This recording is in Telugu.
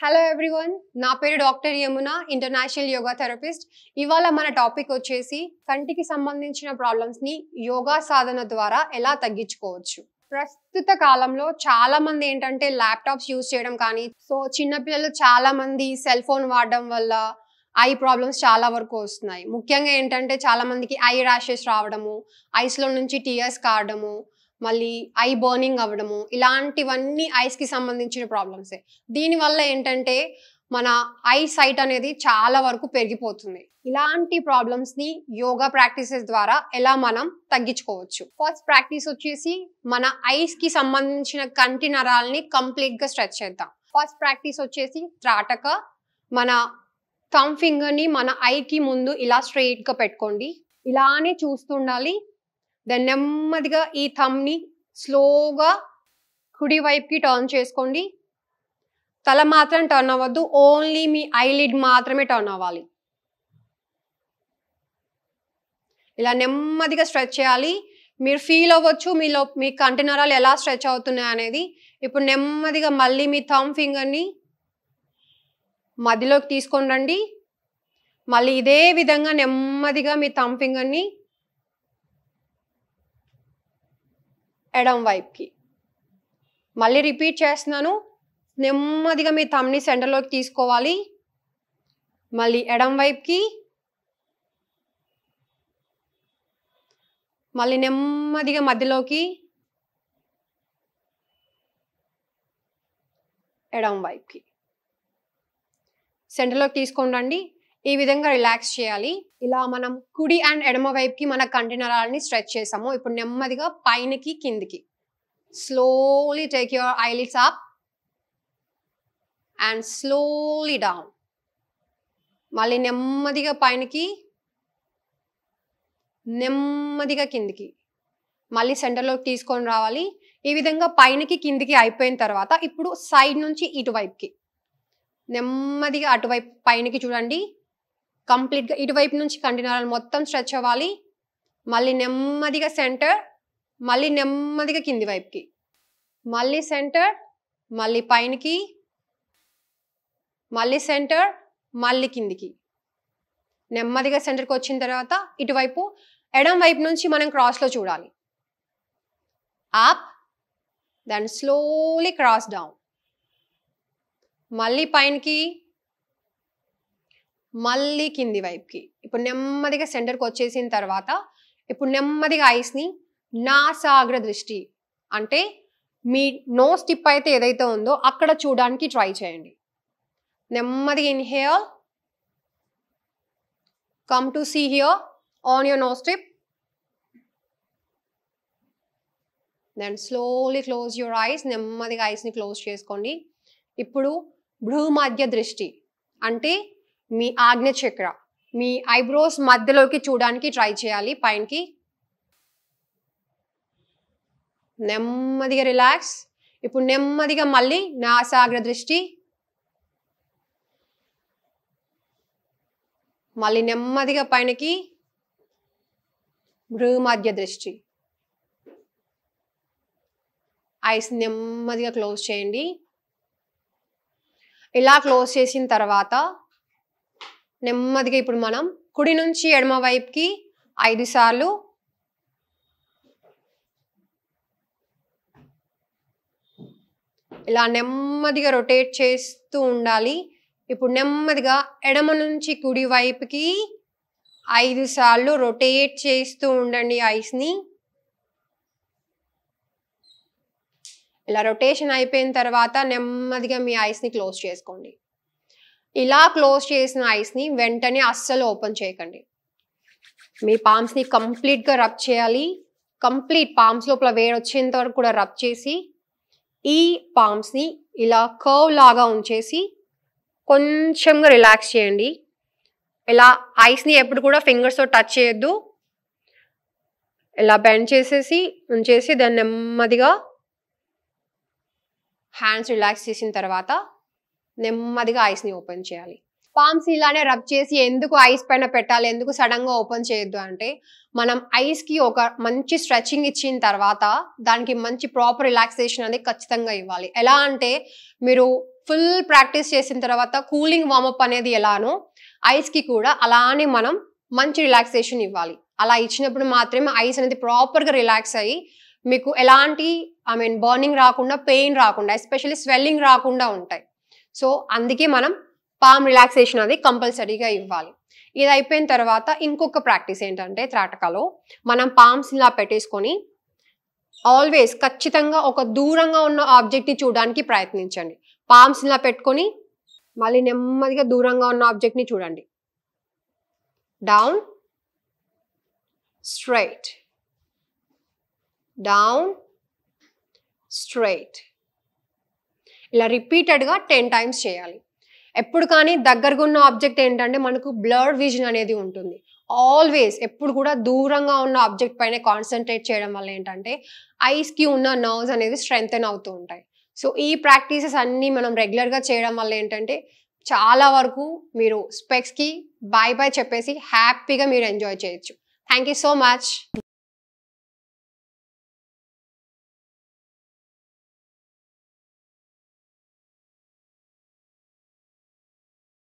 హలో ఎవ్రీవన్ నా పేరు doctor Yamuna international yoga therapist ఇవాళ మన టాపిక్ వచ్చేసి కంటికి సంబంధించిన ప్రాబ్లమ్స్ని యోగా సాధన ద్వారా ఎలా తగ్గించుకోవచ్చు ప్రస్తుత కాలంలో చాలా మంది ఏంటంటే ల్యాప్టాప్స్ యూజ్ చేయడం కానీ సో చిన్నపిల్లలు చాలా మంది సెల్ ఫోన్ వాడడం వల్ల ఐ ప్రాబ్లమ్స్ చాలా వరకు వస్తున్నాయి ముఖ్యంగా ఏంటంటే చాలా మందికి ఐ ర్యాషెస్ రావడము ఐస్లో నుంచి టీయర్స్ కావడము మళ్ళీ ఐ బర్నింగ్ అవ్వడము ఇలాంటివన్నీ ఐస్కి సంబంధించిన ప్రాబ్లమ్సే దీనివల్ల ఏంటంటే మన ఐ సైట్ అనేది చాలా వరకు పెరిగిపోతుంది ఇలాంటి ప్రాబ్లమ్స్ ని యోగా ప్రాక్టీసెస్ ద్వారా ఎలా మనం తగ్గించుకోవచ్చు ఫస్ట్ ప్రాక్టీస్ వచ్చేసి మన ఐస్ కి సంబంధించిన కంటి నరాలని కంప్లీట్ గా స్ట్రెచ్ చేద్దాం ఫస్ట్ ప్రాక్టీస్ వచ్చేసి త్రాటక మన థమ్ ఫింగర్ ని మన ఐకి ముందు ఇలా స్ట్రెయిట్గా గా పెట్టుకోండి ఇలానే చూస్తుండాలి దెన్ నెమ్మదిగా ఈ థమ్ని స్లోగా కుడి వైపుకి టర్న్ చేసుకోండి తల మాత్రం టర్న్ అవ్వద్దు ఓన్లీ మీ ఐలిడ్ మాత్రమే టర్న్ అవ్వాలి ఇలా నెమ్మదిగా స్ట్రెచ్ చేయాలి మీరు ఫీల్ అవ్వచ్చు మీలో మీ కంటినరాలు ఎలా స్ట్రెచ్ అవుతున్నాయి అనేది ఇప్పుడు నెమ్మదిగా మళ్ళీ మీ థమ్ ఫింగర్ని మధ్యలోకి తీసుకొని రండి మళ్ళీ ఇదే విధంగా నెమ్మదిగా మీ థమ్ ఫింగర్ని ఎడం వైపుకి మళ్ళీ రిపీట్ చేస్తున్నాను నెమ్మదిగా మీ తమ్ని సెంటర్లోకి తీసుకోవాలి మళ్ళీ ఎడం వైపుకి మళ్ళీ నెమ్మదిగా మధ్యలోకి ఎడం వైపుకి సెంటర్లోకి తీసుకోండి రండి ఈ విధంగా రిలాక్స్ చేయాలి ఇలా మనం కుడి అండ్ ఎడమ వైపుకి మన కంటినరాలని స్ట్రెచ్ చేసాము ఇప్పుడు నెమ్మదిగా పైనకి కిందికి slowly take your eyelids up and slowly down మళ్ళీ నెమ్మదిగా పైనకి నెమ్మదిగా కిందికి మళ్ళీ సెంటర్లోకి తీసుకొని రావాలి ఈ విధంగా పైనకి కిందికి అయిపోయిన తర్వాత ఇప్పుడు సైడ్ నుంచి ఇటువైపుకి నెమ్మదిగా అటువైపు పైనకి చూడండి కంప్లీట్గా ఇటువైపు నుంచి కంటినారాలు మొత్తం స్ట్రెచ్ అవ్వాలి మళ్ళీ నెమ్మదిగా సెంటర్ మళ్ళీ నెమ్మదిగా కింది వైపుకి మళ్ళీ సెంటర్ మళ్ళీ పైనకి మళ్ళీ సెంటర్ మళ్ళీ కిందికి నెమ్మదిగా సెంటర్కి వచ్చిన తర్వాత ఇటువైపు ఎడం వైపు నుంచి మనం క్రాస్లో చూడాలి up then slowly cross down మళ్ళీ పైనకి మళ్ళీ కింది వైపుకి ఇప్పుడు నెమ్మదిగా సెంటర్కి వచ్చేసిన తర్వాత ఇప్పుడు నెమ్మదిగా ఐస్ని నా సాగ్ర దృష్టి అంటే మీ నో స్టిప్ అయితే ఏదైతే ఉందో అక్కడ చూడడానికి ట్రై చేయండి నెమ్మదిగా here come to see here on your nose tip then slowly close your eyes నెమ్మదిగా ఐస్ని క్లోజ్ చేసుకోండి ఇప్పుడు భూమధ్య దృష్టి అంటే మీ ఆజ్ఞ చక్ర మీ ఐబ్రోస్ మధ్యలోకి చూడడానికి ట్రై చేయాలి పైనకి నెమ్మదిగా రిలాక్స్ ఇప్పుడు నెమ్మదిగా మళ్ళీ నా సాగ్ర దృష్టి మళ్ళీ నెమ్మదిగా పైనకి భృమధ్య దృష్టి ఐస్ నెమ్మదిగా క్లోజ్ చేయండి ఇలా క్లోజ్ చేసిన తర్వాత నెమ్మదిగా ఇప్పుడు మనం కుడి నుంచి ఎడమ వైపుకి ఐదు సార్లు ఇలా నెమ్మదిగా రొటేట్ చేస్తూ ఉండాలి ఇప్పుడు నెమ్మదిగా ఎడమ నుంచి కుడి వైపుకి ఐదు సార్లు రొటేట్ చేస్తూ ఉండండి ఐస్ని ఇలా రొటేషన్ అయిపోయిన తర్వాత నెమ్మదిగా మీ ఐస్ని క్లోజ్ చేసుకోండి ఇలా క్లోజ్ చేసిన ఐస్ని వెంటనే అస్సలు ఓపెన్ చేయకండి మీ పామ్స్ని కంప్లీట్గా రబ్ చేయాలి కంప్లీట్ పామ్స్ లోపల వేడి వచ్చేంత వరకు కూడా రబ్ చేసి ఈ పామ్స్ని ఇలా కర్వ్ లాగా ఉంచేసి కొంచెంగా రిలాక్స్ చేయండి ఇలా ఐస్ని ఎప్పుడు కూడా ఫింగర్స్తో టచ్ చేయొద్దు ఇలా బెండ్ చేసేసి ఉంచేసి దాన్ని నెమ్మదిగా హ్యాండ్స్ రిలాక్స్ చేసిన తర్వాత నెమ్మదిగా ఐస్ని ఓపెన్ చేయాలి పామ్స్ ఇలానే రబ్ చేసి ఎందుకు ఐస్ పైన పెట్టాలి ఎందుకు సడన్ గా ఓపెన్ చేయొద్దు అంటే మనం ఐస్కి ఒక మంచి స్ట్రెచింగ్ ఇచ్చిన తర్వాత దానికి మంచి ప్రాపర్ రిలాక్సేషన్ అనేది ఖచ్చితంగా ఇవ్వాలి ఎలా అంటే మీరు ఫుల్ ప్రాక్టీస్ చేసిన తర్వాత కూలింగ్ వామప్ అనేది ఎలానో ఐస్కి కూడా అలానే మనం మంచి రిలాక్సేషన్ ఇవ్వాలి అలా ఇచ్చినప్పుడు మాత్రమే ఐస్ అనేది ప్రాపర్గా రిలాక్స్ అయ్యి మీకు ఎలాంటి ఐ మీన్ బర్నింగ్ రాకుండా పెయిన్ రాకుండా ఎస్పెషల్లీ స్వెల్లింగ్ రాకుండా ఉంటాయి సో అందుకే మనం పామ్ రిలాక్సేషన్ అది కంపల్సరీగా ఇవ్వాలి ఇది అయిపోయిన తర్వాత ఇంకొక ప్రాక్టీస్ ఏంటంటే త్రాటకాలో మనం పామ్స్ ఇలా పెట్టేసుకొని ఆల్వేస్ ఖచ్చితంగా ఒక దూరంగా ఉన్న ఆబ్జెక్ట్ని చూడడానికి ప్రయత్నించండి పామ్స్ ఇలా పెట్టుకొని మళ్ళీ నెమ్మదిగా దూరంగా ఉన్న ఆబ్జెక్ట్ని చూడండి డౌన్ స్ట్రైట్ డౌన్ స్ట్రైట్ ఇలా రిపీటెడ్గా టెన్ టైమ్స్ చేయాలి ఎప్పుడు కానీ దగ్గరగా ఉన్న ఆబ్జెక్ట్ ఏంటంటే మనకు బ్లర్డ్ విజన్ అనేది ఉంటుంది ఆల్వేస్ ఎప్పుడు కూడా దూరంగా ఉన్న ఆబ్జెక్ట్ పైన కాన్సన్ట్రేట్ చేయడం వల్ల ఏంటంటే ఐస్కి ఉన్న నర్వ్స్ అనేది స్ట్రెంగ్తెన్ అవుతూ ఉంటాయి సో ఈ ప్రాక్టీసెస్ అన్నీ మనం రెగ్యులర్గా చేయడం వల్ల ఏంటంటే చాలా వరకు మీరు స్పెక్స్కి బాయ్ బాయ్ చెప్పేసి హ్యాపీగా మీరు ఎంజాయ్ చేయొచ్చు థ్యాంక్ యూ సో మచ్